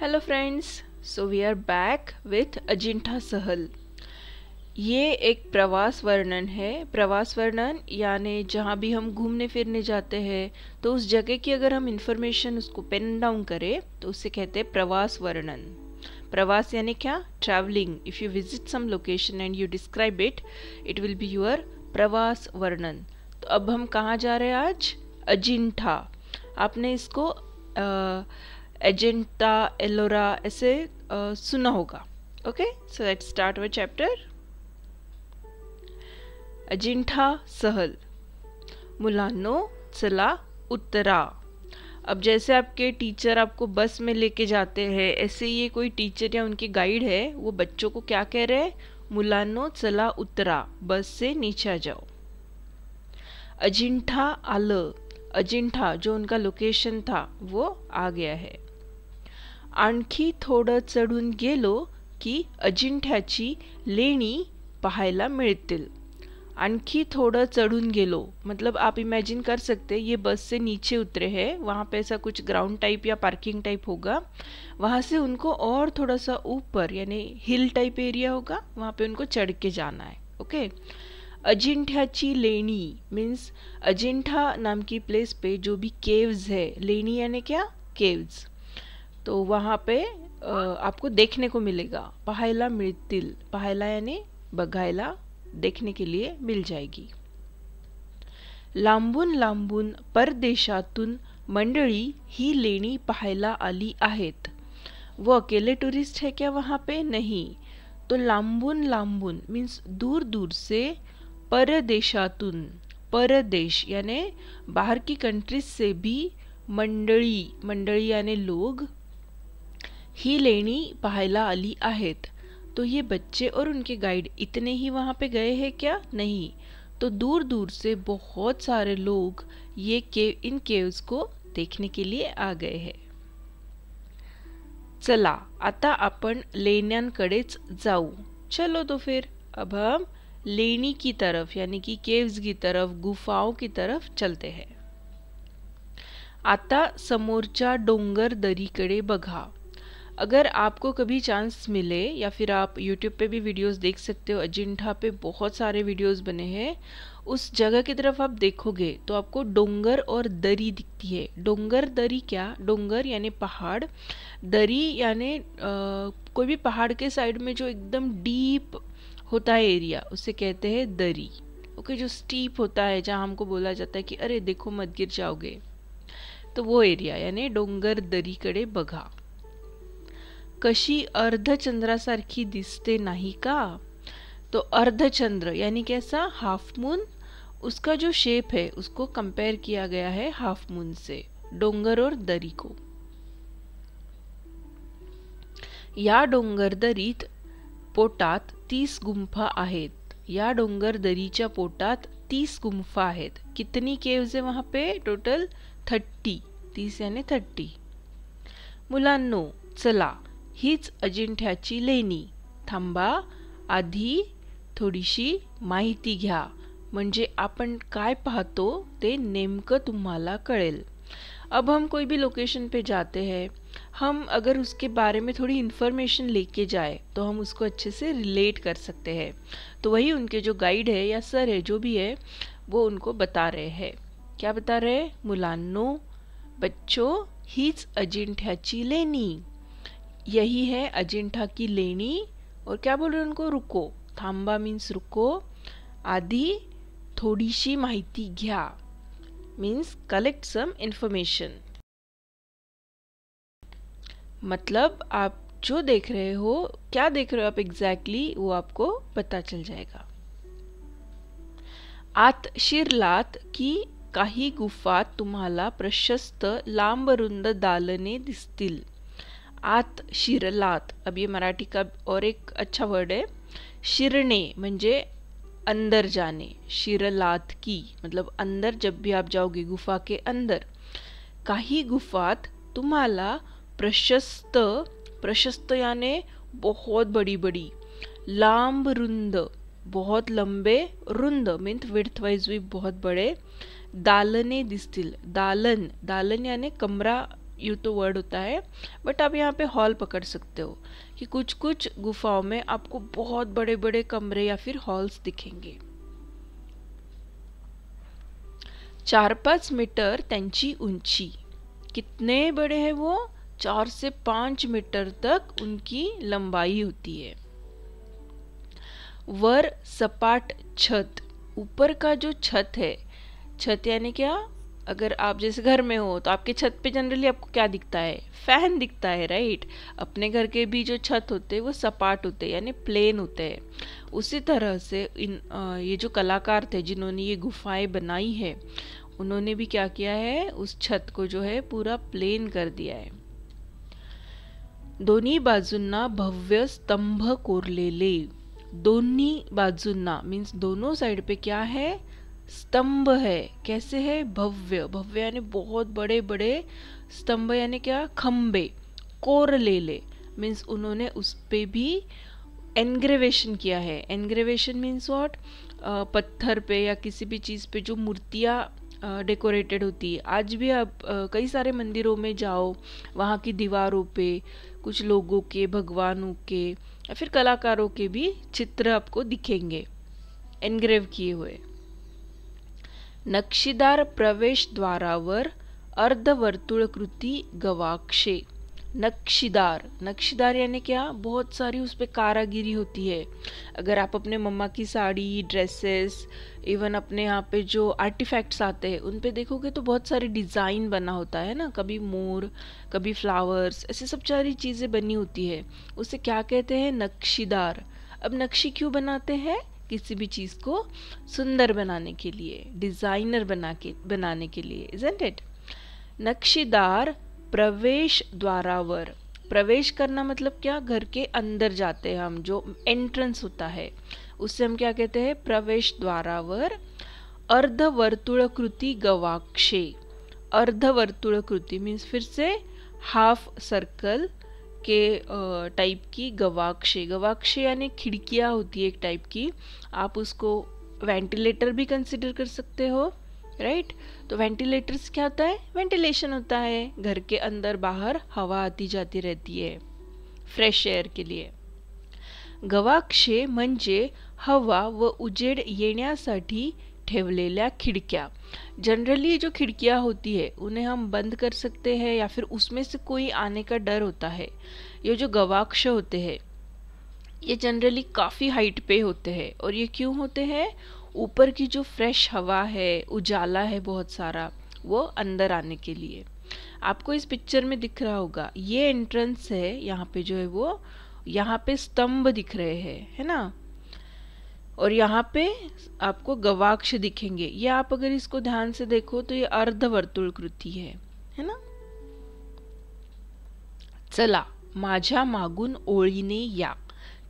Hello friends so we are back with Ajanta सहल ये एक प्रवास वर्णन है प्रवास वर्णन यानी जहाँ भी हम घूमने फिरने जाते हैं तो उस जगह की अगर हम इंफॉर्मेशन उसको पेन डाउन करें तो उसे कहते हैं प्रवास वर्णन प्रवास यानी क्या travelling if you visit some location and you describe it it will be your प्रवास वर्णन तो अब हम कहाँ जा रहे हैं आज अजिंठा आपने इसको आ, एजेंटा एलोरा ऐसे सुना होगा okay so let start our chapter Ajanta सहल मुलानो चला उत्तरा अब जैसे आपके टीचर आपको बस में लेके जाते हैं ऐसे ये कोई टीचर या उनकी गाइड है वो बच्चों को क्या कह रहे हैं मुलानो चला उतरा बस से नीचे आ जाओ अजिंठा आल अजिंठा जो उनका लोकेशन था वो आ गया है आणखी थोडं चढून गेलो की अजिंठ्याची लेणी पाहायला मिळतील आणखी थोड़ा चढ़ून गेलो मतलब आप इमेजिन कर सकते ये बस से नीचे उतरे है वहाँ पे ऐसा कुछ ग्राउंड टाइप या पार्किंग टाइप होगा वहाँ से उनको और थोड़ा सा ऊपर यानी हिल टाइप एरिया होगा वहाँ पे उनको चढ़ के जाना है ओके अजिंठ्याची लेणी मीन्स अजिंठा नाम की प्लेस पे जो भी केव्स है लेणी यानी क्या केव्स तो वहाँ पे आपको देखने को मिलेगा पहला मृतिल पहला यानी बघायला देखने के लिए मिल जाएगी लांबून लांबून परदेशातून मंडळी ही लेणी पाहायला आली आहेत वो अकेले टूरिस्ट है क्या वहाँ पे नहीं तो लांबून लांबून मीन्स दूर दूर से परदेशातून परदेश यानी बाहर की कंट्रीज से भी मंडळी मंडळी यानी लोग ही लेनी पहला अली आहेत तो ये बच्चे और उनके गाइड इतने ही वहाँ पे गए हैं क्या नहीं तो दूर दूर से बहुत सारे लोग ये केव इन केव्स को देखने के लिए आ गए हैं चला आता लेन लेण्यांकडेच जाऊ चलो तो फिर अब हम लेनी की तरफ यानी कि केव्स की तरफ गुफाओं की तरफ चलते हैं आता समोरच्या डोंगर दरीकडे बघा अगर आपको कभी चांस मिले या फिर आप यूट्यूब पे भी वीडियोस देख सकते हो अजिंठा पे बहुत सारे वीडियोस बने हैं उस जगह की तरफ आप देखोगे तो आपको डोंगर और दरी दिखती है डोंगर दरी क्या डोंगर यानी पहाड़ दरी यानी कोई भी पहाड़ के साइड में जो एकदम डीप होता है एरिया उसे कहते हैं दरी ओके जो स्टीप होता है जहाँ हमको बोला जाता है कि अरे देखो मत गिर जाओगे तो वो एरिया यानी डोंगर दरी कड़े बघा कशी अर्धचंद्रासारखी दिसते नहीं का तो अर्धचंद्र यानी कैसा हाफ मून उसका जो शेप है उसको कंपेयर किया गया है हाफ मून से डोंगर और दरी को या डोंगर दरीत पोटात तीस गुंफा आहेत या डोंगर दरीच्या पोटात तीस गुंफा आहेत कितनी केव्ज आहे वहां पे टोटल थर्टी तीस याने थर्टी मुलांनो चला हीच अजिंठ्याची लेणी थांबा आधी थोडीशी माहिती घ्या म्हणजे आपण काय पाहतो ते नेमकं तुम्हाला कळेल अब हम कोई भी लोकेशन पे जाते हैं हम अगर उसके बारे में थोड़ी इन्फॉर्मेशन लेके जाए तो हम उसको अच्छे से रिलेट कर सकते हैं तो वही उनके जो गाइड है या सर है जो भी है वो उनको बता रहे हैं क्या बता रहे हैं मुलांनो बच्चों हीच अजिंठ्याची लेनी यही है अजिंठा की लेनी और क्या बोल रहे हैं उनको रुको थांबा मीन्स रुको आदि थोड़ी सी माहिती घ्या मीन्स कलेक्ट सम इन्फॉर्मेशन मतलब आप जो देख रहे हो क्या देख रहे हो आप एग्जैक्टली exactly, वो आपको पता चल जाएगा आत शिरलात की काही गुफा तुम्हाला प्रशस्त लांबरुंद दालने दिसतील आत शिरलात अब ये मराठी का और एक अच्छा वर्ड है शिरणे म्हणजे अंदर जाने शिरलात की मतलब अंदर जब भी आप जाओगे गुफा के अंदर काही गुफात तुम्हाला प्रशस्त प्रशस्त याने बहुत बड़ी बड़ी लांब रुंद बहुत लंबे रुंद मीन्थ विड्थ वाइज भी बहुत बड़े दालने दिसतील दालन दालन याने कमरा यू तो वर्ड होता है बट आप यहाँ पे हॉल पकड़ सकते हो कि कुछ कुछ गुफाओं में आपको बहुत बड़े बड़े कमरे या फिर हॉल्स दिखेंगे चार पांच मीटर तेंची उंची कितने बड़े हैं वो चार से पाँच मीटर तक उनकी लंबाई होती है वर सपाट छत ऊपर का जो छत है छत यानी क्या अगर आप जैसे घर में हो तो आपके छत पे जनरली आपको क्या दिखता है फैन दिखता है राइट अपने घर के भी जो छत होते हैं वो सपाट होते हैं यानी प्लेन होते हैं उसी तरह से इन ये जो कलाकार थे जिन्होंने ये गुफाएं बनाई है उन्होंने भी क्या किया है उस छत को जो है पूरा प्लेन कर दिया है दोनों बाजूंना भव्य स्तंभ कोरलेले दोनों बाजूंना मीन्स दोनों साइड पे क्या है स्तंभ है कैसे है भव्य भव्य यानी बहुत बड़े बड़े स्तंभ यानी क्या खम्बे कोर ले ले मीन्स उन्होंने उस पर भी एनग्रेवेशन किया है एनग्रेवेशन मीन्स वॉट पत्थर पे या किसी भी चीज़ पे जो मूर्तियाँ डेकोरेटेड होती है आज भी आप कई सारे मंदिरों में जाओ वहाँ की दीवारों पे कुछ लोगों के भगवानों के या फिर कलाकारों के भी चित्र आपको दिखेंगे एनग्रेव किए हुए नक्षीदार द्वारावर अर्धवर्तुलकृति गवाक्षे नक्शीदार नक्शीदार यानी क्या बहुत सारी उस पर कारागिरी होती है अगर आप अपने मम्मा की साड़ी ड्रेसेस इवन अपने यहाँ पे जो आर्टिफैक्ट्स आते हैं उन पे देखोगे तो बहुत सारे डिज़ाइन बना होता है ना कभी मोर कभी फ्लावर्स ऐसे सब सारी चीज़ें बनी होती है उसे क्या कहते हैं नक्शीदार अब नक्शी क्यों बनाते हैं किसी भी चीज़ को सुंदर बनाने के लिए डिज़ाइनर बना के बनाने के लिए इजेंट इट नक्शीदार प्रवेश द्वारावर प्रवेश करना मतलब क्या घर के अंदर जाते हैं हम जो एंट्रेंस होता है उससे हम क्या कहते हैं प्रवेश द्वारावर अर्धवर्तुलकृति गवाक्षे अर्धवर्तुलकृति मीन्स फिर से हाफ सर्कल के टाइप की गवाक्षे गवाक्षे यानी खिड़कियाँ होती है एक टाइप की आप उसको वेंटिलेटर भी कंसिडर कर सकते हो राइट right? तो वेंटिलेटर्स क्या होता है वेंटिलेशन होता है घर के अंदर बाहर हवा आती जाती रहती है फ्रेश एयर के लिए गवाक्षे म्हणजे हवा व उजेड येण्यासाठी ठेवलेल्या खिडक्या जनरली जो खिड़कियाँ होती है उन्हें हम बंद कर सकते हैं या फिर उसमें से कोई आने का डर होता है ये जो गवाक्ष होते हैं ये जनरली काफ़ी हाइट पे होते हैं और ये क्यों होते हैं ऊपर की जो फ्रेश हवा है उजाला है बहुत सारा वो अंदर आने के लिए आपको इस पिक्चर में दिख रहा होगा ये एंट्रेंस है यहाँ पे जो है वो यहाँ पे स्तंभ दिख रहे हैं है ना और यहाँ पे आपको गवाक्ष दिखेंगे ये आप अगर इसको ध्यान से देखो तो ये अर्धवर्तुल कृति है है ना चला माझा मागून ओळीने या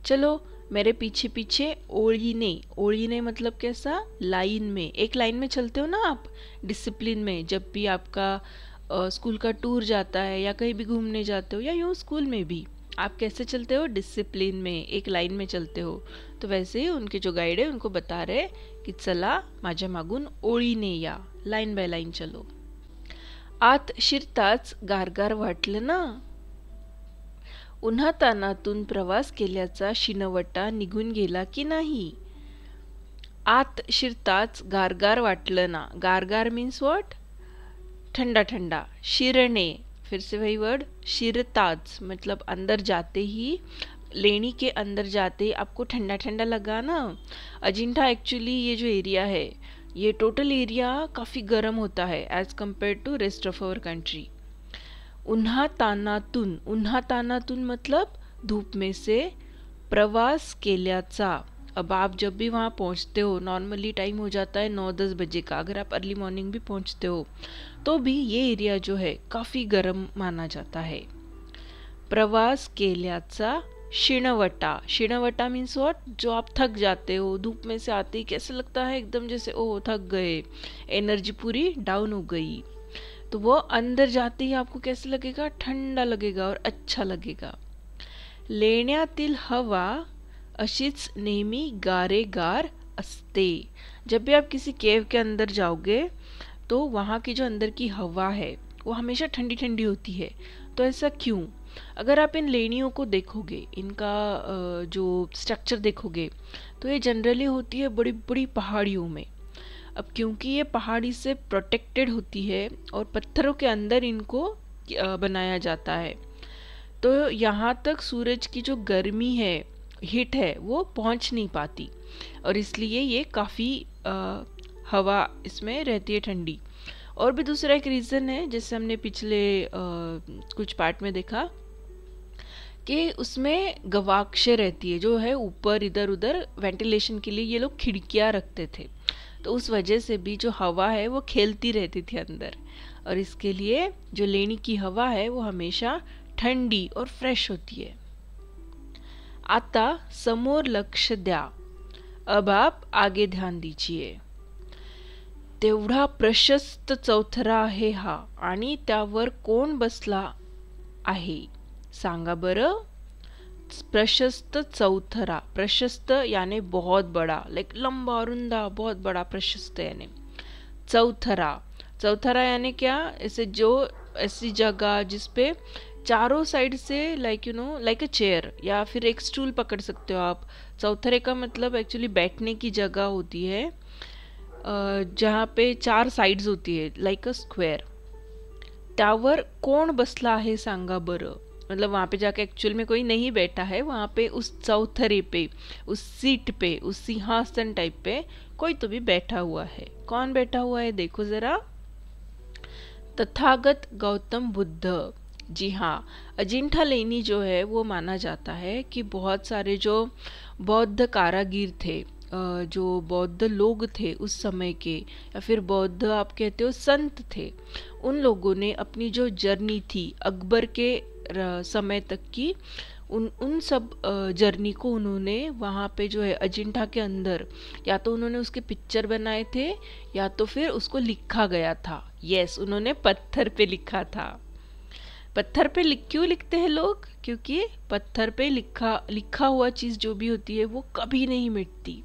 चलो मेरे पीछे पीछे ओळीने ओळीने मतलब कैसा लाइन में एक लाइन में चलते हो ना आप डिसिप्लिन में जब भी आपका स्कूल का टूर जाता है या कहीं भी घूमने जाते हो या यूँ स्कूल में भी आप कैसे चलते हो डिसिप्लिन में एक लाइन में चलते हो तो वैसे ही उनके जो गाइड है उनको बता रहे कि चला माझ्या मागून ओळीने या लाईन बाय लाईन चलो आत शिरताच गारगार वाटलं ना उन्हा उन्हातानातून प्रवास केल्याचा शिनवटा निघून गेला की नाही आत शिरताच गारगार वाटलं ना गारगार मीन्स वॉट थंडा थंडा शिरणे फिर से वही वर्ड शिरताज मतलब अंदर जाते ही लेनी के अंदर जाते ही आपको ठंडा ठंडा लगा ना अजिंठा एक्चुअली ये जो एरिया है ये टोटल एरिया काफ़ी गर्म होता है as compare to rest of our country उन्हा तानातून उन्हा तानातून मतलब धूप में से प्रवास केल्याचा अब आप जब भी वहाँ पहुँचते हो नॉर्मली टाइम हो जाता है नौ दस बजे का अगर आप अर्ली मॉर्निंग भी पहुँचते हो तो भी ये एरिया जो है काफ़ी गर्म माना जाता है प्रवास केल्याचा शिणवटा शिणवटा मीन्स वॉट जो आप थक जाते हो धूप में से आते ही कैसे लगता है एकदम जैसे ओह थक गए एनर्जी पूरी डाउन हो गई तो वो अंदर जाते ही आपको कैसे लगेगा ठंडा लगेगा और अच्छा लगेगा लेण्यातील हवा अशीच नेहमी गारेगार असते जब भी आप किसी केव के अंदर जाओगे तो वहाँ की जो अंदर की हवा है वो हमेशा ठंडी ठंडी होती है तो ऐसा क्यों अगर आप इन लेनियों को देखोगे इनका जो स्ट्रक्चर देखोगे तो ये जनरली होती है बड़ी बड़ी पहाड़ियों में अब क्योंकि ये पहाड़ी से प्रोटेक्टेड होती है और पत्थरों के अंदर इनको बनाया जाता है तो यहाँ तक सूरज की जो गर्मी है हीट है वो पहुँच नहीं पाती और इसलिए ये काफ़ी हवा इसमें रहती है ठंडी और भी दूसरा एक रीज़न है जैसे हमने पिछले आ, कुछ पार्ट में देखा कि उसमें गवाक्षे रहती है जो है ऊपर इधर उधर वेंटिलेशन के लिए ये लोग खिड़कियाँ रखते थे तो उस वजह से भी जो हवा है वो खेलती रहती थी अंदर और इसके लिए जो लेनी की हवा है वो हमेशा ठंडी और फ्रेश होती है आता समोर लक्ष्य द्या अब आप आगे ध्यान दीजिए तेवढा प्रशस्त चौथरा आहे हा आणि त्यावर कोण बसला आहे सांगा बरं प्रशस्त चौथरा प्रशस्त याने बहुत बड़ा लाइक लंबा रुंदा बहुत बड़ा प्रशस्त यानी चौथरा चौथरा यानी क्या ऐसे जो ऐसी जगह जिसपे चारों साइड से like you know like a chair या फिर एक स्टूल पकड़ सकते हो आप चौथरे का मतलब एक्चुअली बैठने की जगह होती है जहाँ पे चार साइड्स होती है लाइक अ स्क्वेअर त्यावर कोण बसला है सांगा बरं मतलब वहाँ पे जाके एक्चुअल में कोई नहीं बैठा है वहाँ पे उस चौथरे पे उस सीट पे उस सिंहासन टाइप पे कोई तो भी बैठा हुआ है कौन बैठा हुआ है देखो ज़रा तथागत गौतम बुद्ध जी हाँ अजिंठा लेनी जो है वो माना जाता है कि बहुत सारे जो बौद्ध कारागिर थे जो बौद्ध लोग थे उस समय के या फिर बौद्ध आप कहते हो संत थे उन लोगों ने अपनी जो जर्नी थी अकबर के समय तक की उन उन सब जर्नी को उन्होंने वहाँ पे जो है अजिंठा के अंदर या तो उन्होंने उसके पिक्चर बनाए थे या तो फिर उसको लिखा गया था यस उन्होंने पत्थर पे लिखा था पत्थर पे लिख क्यों लिखते हैं लोग क्योंकि पत्थर पे लिखा लिखा हुआ चीज़ जो भी होती है वो कभी नहीं मिटती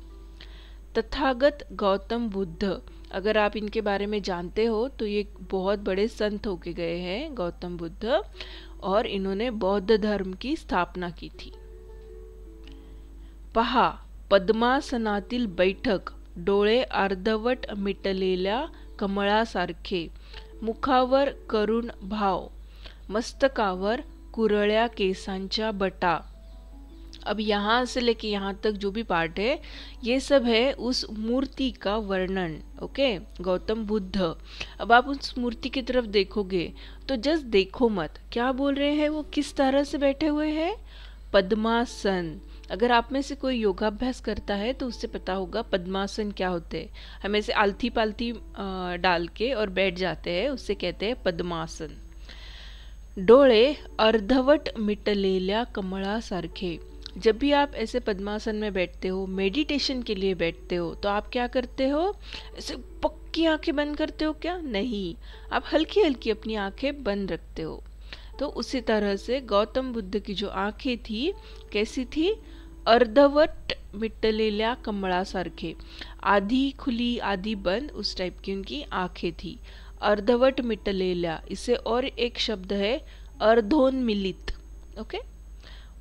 तथागत गौतम बुद्ध अगर आप इनके बारे में जानते हो तो ये बहुत बड़े संत होके गए हैं गौतम बुद्ध और इन्होंने बौद्ध धर्म की स्थापना की थी पहा पद्मासनातील बैठक डोळे अर्धवट मिटलेल्या कमळासारखे मुखावर करुण भाव मस्तकावर कुरळ्या केसांच्या बटा अब यहाँ से लेके यहाँ तक जो भी पार्ट है ये सब है उस मूर्ति का वर्णन ओके गौतम बुद्ध अब आप उस मूर्ति की तरफ देखोगे तो जस्ट देखो मत क्या बोल रहे हैं वो किस तरह से बैठे हुए हैं पद्मासन अगर आप में से कोई योगाभ्यास करता है तो उससे पता होगा पद्मासन क्या होते हैं हम ऐसे आलथी पालथी डाल के और बैठ जाते हैं उससे कहते हैं पद्मासन डोळे अर्धवट मिटलेल्या कमळासारखे जब भी आप ऐसे पद्मासन में बैठते हो मेडिटेशन के लिए बैठते हो तो आप क्या करते हो ऐसे पक्की आंखें बंद करते हो क्या नहीं आप हल्की हल्की अपनी आंखें बंद रखते हो तो उसी तरह से गौतम बुद्ध की जो आंखें थी कैसी थी अर्धवट कमड़ा सारखे आधी खुली आधी बंद उस टाइप की उनकी आंखें थी अर्धवट मिट्टले इसे और एक शब्द है अर्धोन्मिलित ओके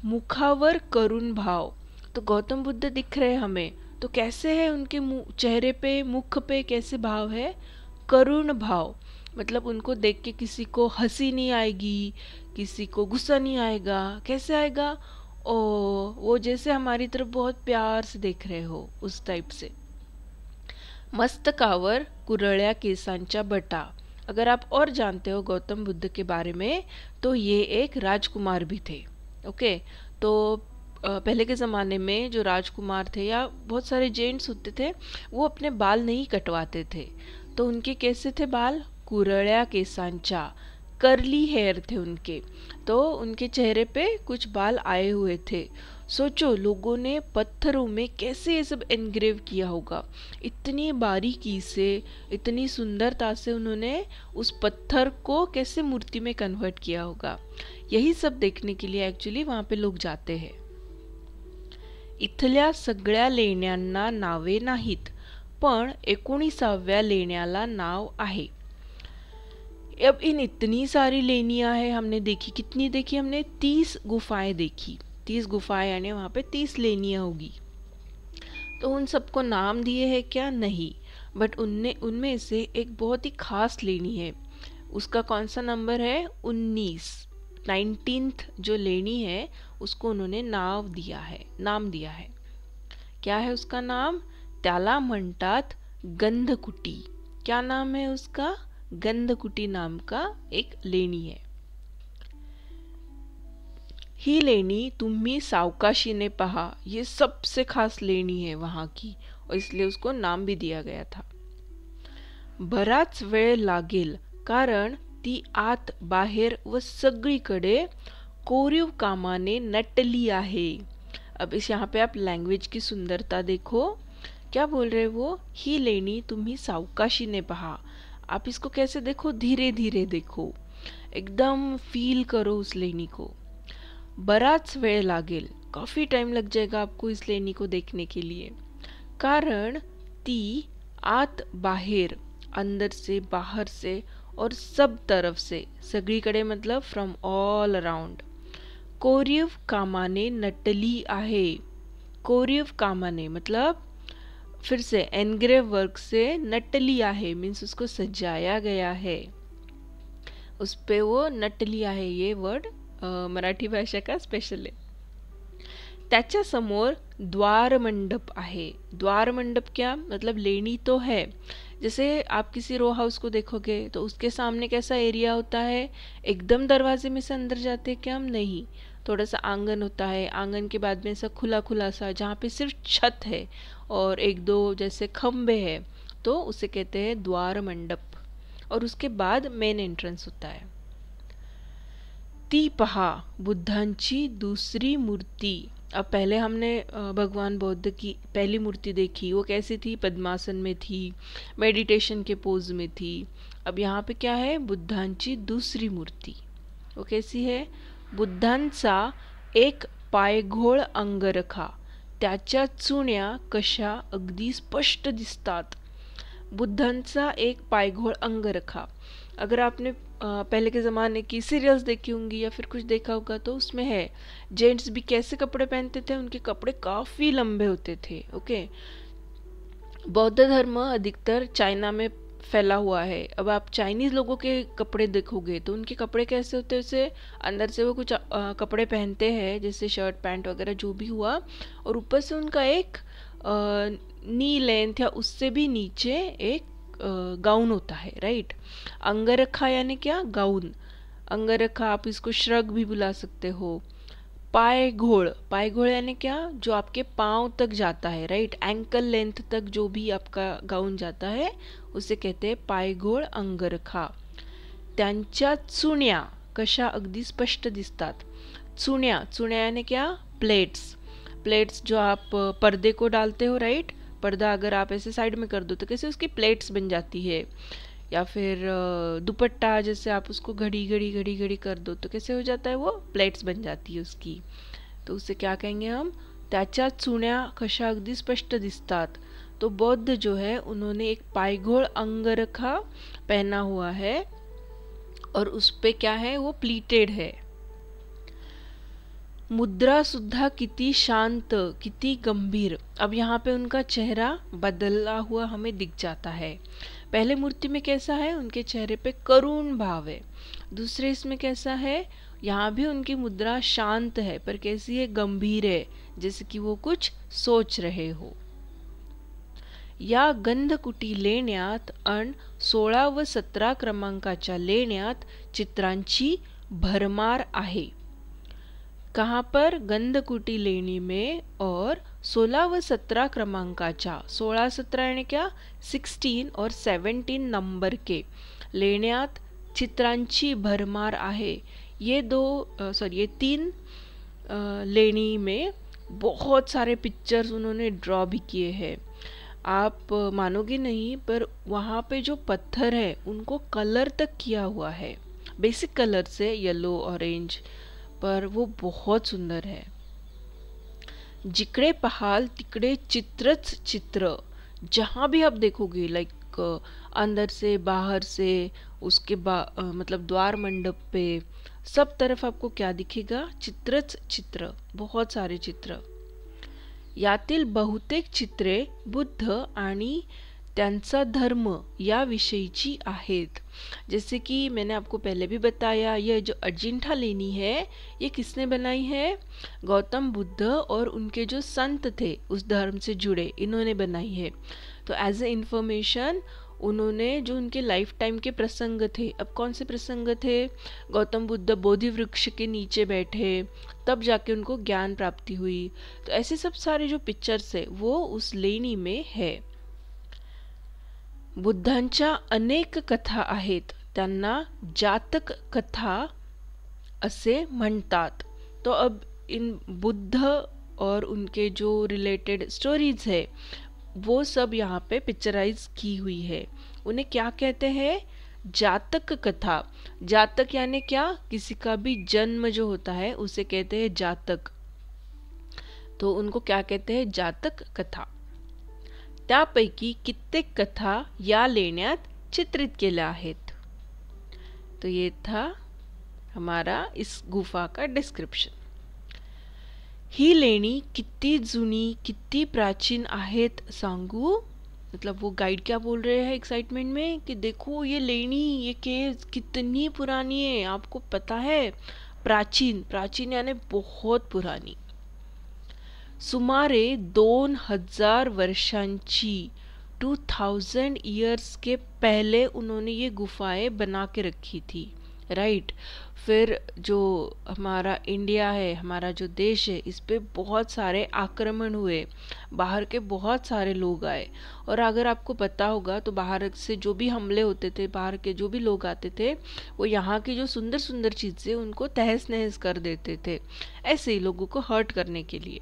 मुखावर करुण भाव तो गौतम बुद्ध दिख रहे हमें तो कैसे है उनके चेहरे पे मुख पे कैसे भाव है करुण भाव मतलब उनको देख के किसी को हंसी नहीं आएगी किसी को गुस्सा नहीं आएगा कैसे आएगा ओ वो जैसे हमारी तरफ बहुत प्यार से देख रहे हो उस टाइप से मस्तकावर कुरळ्या केसांच्या बटा अगर आप और जानते हो गौतम बुद्ध के बारे में तो ये एक राजकुमार भी थे ओके तो पहले के ज़माने में जो राजकुमार थे या बहुत सारे जेंट्स होते थे वो अपने बाल नहीं कटवाते थे तो उनके कैसे थे बाल के सांचा करली हेयर थे उनके तो उनके चेहरे पे कुछ बाल आए हुए थे सोचो लोगों ने पत्थरों में कैसे ये सब एनग्रेव किया होगा इतनी बारीकी से इतनी सुंदरता से उन्होंने उस पत्थर को कैसे मूर्ति में कन्वर्ट किया होगा यही सब देखने के लिए एक्चुअली वहां पे लोग जाते हैं इथल्या सगळ्या लेण्यांना नावे नाहीत पण एकोणीसाव्या लेण्याला नाव आहे अब इन इतनी सारी लेनियाँ है हमने देखी कितनी देखी हमने तीस गुफाएं देखी तीस गुफाएं यानी वहाँ पे तीस लेनिया होगी तो उन सबको नाम दिए हैं क्या नहीं बट उनने उनमें से एक बहुत ही खास लेनी है उसका कौन सा नंबर है उन्नीस नाइनटीन्थ जो लेनी है उसको उन्होंने नाव दिया है नाम दिया है क्या है उसका नाम त्याला मंटात गंधकुटी क्या नाम है उसका गंधकुटी नाम का एक लेनी है ही लेणी तुम्ही ने पहा ये सबसे खास लेनी है वहां की और इसलिए उसको नाम भी दिया गया था बराच वे लागेल कारण ती आत बाहेर व सगळीकडे कोरीव कामाने नटली आहे अब इस यहाँ पे आप लैंग्वेज की सुंदरता देखो क्या बोल रहे वो ही लेनी तुम्ही सावकाशी ने पहा आप इसको कैसे देखो धीरे धीरे देखो एकदम फील करो उस लेनी को बराच वे लागेल काफ़ी टाइम लग जाएगा आपको इस लेनी को देखने के लिए कारण ती आत बाहेर अंदर से बाहर से और सब तरफ से सगळीकडे मतलब फ्रॉम ऑल अराउंड कोरीव कामाने नटली आहे कोरीव कामाने मतलब फिर से एनग्रेव वर्क से नटली आहे मीन्स उसको सजाया गया है उस पर वो नटली आहे ये वर्ड मराठी भाषा का स्पेशल है त्याच्यासमोर मंडप आहे मंडप क्या मतलब लेनी तो है जैसे आप किसी रो हाउस को देखोगे तो उसके सामने कैसा एरिया होता है एकदम दरवाजे में से अंदर जाते हैं क्या हम नहीं थोड़ा सा आंगन होता है आंगन के बाद में ऐसा खुला खुला सा जहाँ पे सिर्फ छत है और एक दो जैसे खम्भे है तो उसे कहते हैं द्वार मंडप और उसके बाद मेन एंट्रेंस होता है ती पहा बुद्धांची दूसरी मूर्ति अब पहले हमने भगवान बौद्ध की पहली मूर्ति देखी वो कैसी थी पद्मासन में थी मेडिटेशन के पोज में थी अब यहाँ पे क्या है बुद्धांची दूसरी मूर्ति वो कैसी है बुद्धांसा एक अंग अंगरखा त्याच्या चुण्या कशा अगदी स्पष्ट दिसतात बुद्धांसा एक पायघोळ अंगरखा अगर आपने पहले के ज़माने की सीरियल्स देखी होंगी या फिर कुछ देखा होगा तो उसमें है जेंट्स भी कैसे कपड़े पहनते थे उनके कपड़े काफ़ी लंबे होते थे ओके बौद्ध धर्म अधिकतर चाइना में फैला हुआ है अब आप चाइनीज़ लोगों के कपड़े देखोगे तो उनके कपड़े कैसे होते हैं उसे अंदर से वो कुछ आ, कपड़े पहनते हैं जैसे शर्ट पैंट वगैरह जो भी हुआ और ऊपर से उनका एक आ, नी लेंथ या उससे भी नीचे एक गाउन होता है राइट अंगरखा यानी क्या गाउन अंगरखा आप इसको श्रग भी बुला सकते हो पाए घोड़ पाए घोड़ यानी क्या जो आपके पाँव तक जाता है राइट एंकल लेंथ तक जो भी आपका गाउन जाता है उसे कहते हैं पाए घोड़ अंगरखा त्यांच्या चुण्या कशा अगदी स्पष्ट दिसतात चुण्या चुण्या यानी क्या प्लेट्स प्लेट्स जो आप पर्दे को डालते हो राइट पर्दा अगर आप ऐसे साइड में कर दो तो कैसे उसकी प्लेट्स बन जाती है या फिर दुपट्टा जैसे आप उसको घड़ी घड़ी घड़ी घड़ी कर दो तो कैसे हो जाता है वो प्लेट्स बन जाती है उसकी तो उससे क्या कहेंगे हम त्याचा चुण्या कशा अगदी स्पष्ट दिसतात तो बौद्ध जो है उन्होंने एक पायघोल अंगरखा पहना हुआ है और उस पर क्या है वो प्लीटेड है मुद्रा सुद्धा किती शांत किती गंभीर अब यहाँ पे उनका चेहरा बदला हुआ हमें दिख जाता है पहले मूर्ति में कैसा है उनके चेहरे पे करुण भाव है दूसरे इसमें कैसा है यहाँ भी उनकी मुद्रा शांत है पर कैसी है गंभीर है जैसे कि वो कुछ सोच रहे हो या गंधकुटी लेण्यात अण सोळा व सतरा क्रमांकाच्या लेण्यात चित्रांची भरमार आहे कहाँ पर गंधकुटी लेणी में और 16 व 17 क्रमांकाचा 16 17 यानी क्या 16 और 17 नंबर के लेण्यात चित्रांची भरमार आहे ये दो सॉरी ये तीन लेणी में बहुत सारे पिक्चर्स उन्होंने ड्रॉ भी किए हैं आप मानोगे नहीं पर वहाँ पे जो पत्थर है उनको कलर तक किया हुआ है बेसिक कलर से येलो ऑरेंज पर वो बहुत सुंदर है जिकड़े पहाल तिकड़े चित्रच चित्र जहाँ भी आप देखोगे लाइक अंदर से बाहर से उसके बा मतलब द्वार मंडप पे सब तरफ आपको क्या दिखेगा चित्रच चित्र बहुत सारे चित्र यातील बहुतेक चित्रे बुद्ध आणि त्यांचा धर्म या विषयीची आहेत जैसे कि मैंने आपको पहले भी बताया यह जो अजिंठा लेनी है ये किसने बनाई है गौतम बुद्ध और उनके जो संत थे उस धर्म से जुड़े इन्होंने बनाई है तो एज ए इन्फॉर्मेशन उन्होंने जो उनके लाइफ टाइम के प्रसंग थे अब कौन से प्रसंग थे गौतम बुद्ध बोधि वृक्ष के नीचे बैठे तब जाके उनको ज्ञान प्राप्ति हुई तो ऐसे सब सारे जो पिक्चर्स है वो उस लेनी में है बुद्धांच्या अनेक कथा आहेत त्यांना जातक कथा असे म्हणतात तो अब इन बुद्ध और उनके जो रिलेटेड स्टोरीज है वो सब यहाँ पे पिक्चराइज की हुई है उन्हें क्या कहते हैं जातक कथा जातक यानी क्या किसी का भी जन्म जो होता है उसे कहते हैं जातक तो उनको क्या कहते हैं जातक कथा त्यापैकी कित्येक कथा या लेण्यात चित्रित केल्या आहेत तो ये था हमारा इस गुफा का डिस्क्रिप्शन ही लेणी कितनी जुनी कितनी प्राचीन आहेत सांगू मतलब वो गाइड क्या बोल रहे हैं एक्साइटमेंट में कि देखो ये लेणी ये केव कितनी पुरानी है आपको पता है प्राचीन प्राचीन यानी बहुत पुरानी सुमारे दोन हजार वर्षांची टू थाउजेंड ईयर्स के पहले उन्होंने ये गुफाएं बना के रखी थी राइट फिर जो हमारा इंडिया है हमारा जो देश है इस पर बहुत सारे आक्रमण हुए बाहर के बहुत सारे लोग आए और अगर आपको पता होगा तो बाहर से जो भी हमले होते थे बाहर के जो भी लोग आते थे वो यहाँ की जो सुंदर सुंदर चीज़ें उनको तहस नहस कर देते थे ऐसे ही लोगों को हर्ट करने के लिए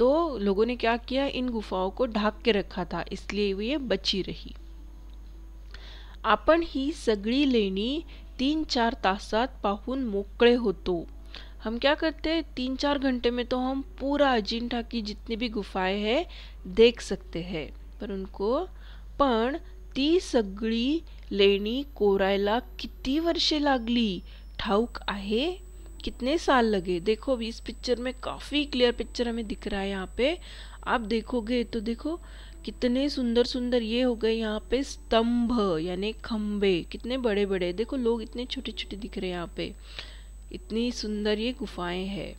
तो लोगों ने क्या किया इन गुफाओं को ढाक के रखा था इसलिए ये बची रही आपण ही सगळी लेणी तीन चार तासात पाहून मोकळे होतो हम क्या करते हैं तीन चार घंटे में तो हम पूरा अजिंठा की जितनी भी गुफाएं हैं देख सकते हैं पर उनको पण ती सगळी लेणी कोरायला किती वर्षे लागली ठाऊक आहे कितने साल लगे देखो अभी इस पिक्चर में काफ़ी क्लियर पिक्चर हमें दिख रहा है यहाँ पे आप देखोगे तो देखो कितने सुंदर सुंदर ये हो गए यहाँ पे स्तंभ यानी खम्भे कितने बड़े बड़े देखो लोग इतने छोटे छोटे दिख रहे हैं यहाँ पे इतनी सुंदर ये गुफाएं हैं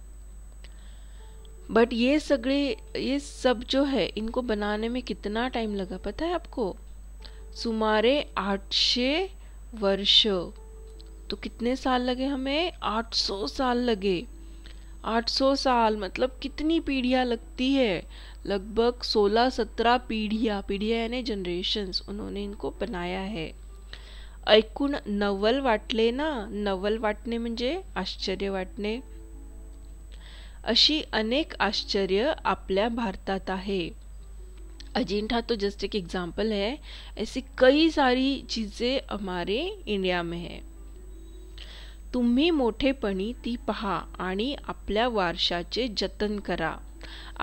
बट ये सगड़े ये सब जो है इनको बनाने में कितना टाइम लगा पता है आपको सुमारे आठ वर्ष तो कितने साल लगे हमें 800 साल लगे 800 साल मतलब कितनी पीढ़ियाँ लगती है लगभग 16-17 पीढ़ियाँ पीढ़ियाँ यानी जनरेशन्स उन्होंने इनको बनाया है ऐकून नवल वाटले ना नवल वाटणे म्हणजे आश्चर्य वाटणे अशी अनेक आश्चर्य आपल्या भारतात आहे अजिंठा तो जस्ट एक एग्जाम्पल है ऐसी कई सारी चीज़ें हमारे इंडिया में है तुम्ही मोठेपणी ती पहा आणि आपल्या वारशाचे जतन करा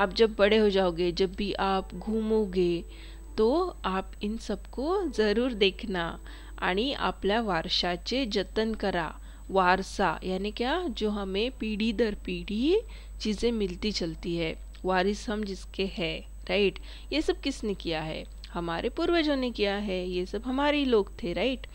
आप जब बड़े हो जाओगे जब भी आप घूमोगे तो आप इन सबको ज़रूर देखना आणि आपल्या वारशाचे जतन करा वारसा यानी क्या जो हमें पीढ़ी दर पीढ़ी चीज़ें मिलती चलती है वारिस हम जिसके हैं राइट ये सब किसने किया है हमारे पूर्वजों ने किया है ये सब हमारे ही लोग थे राइट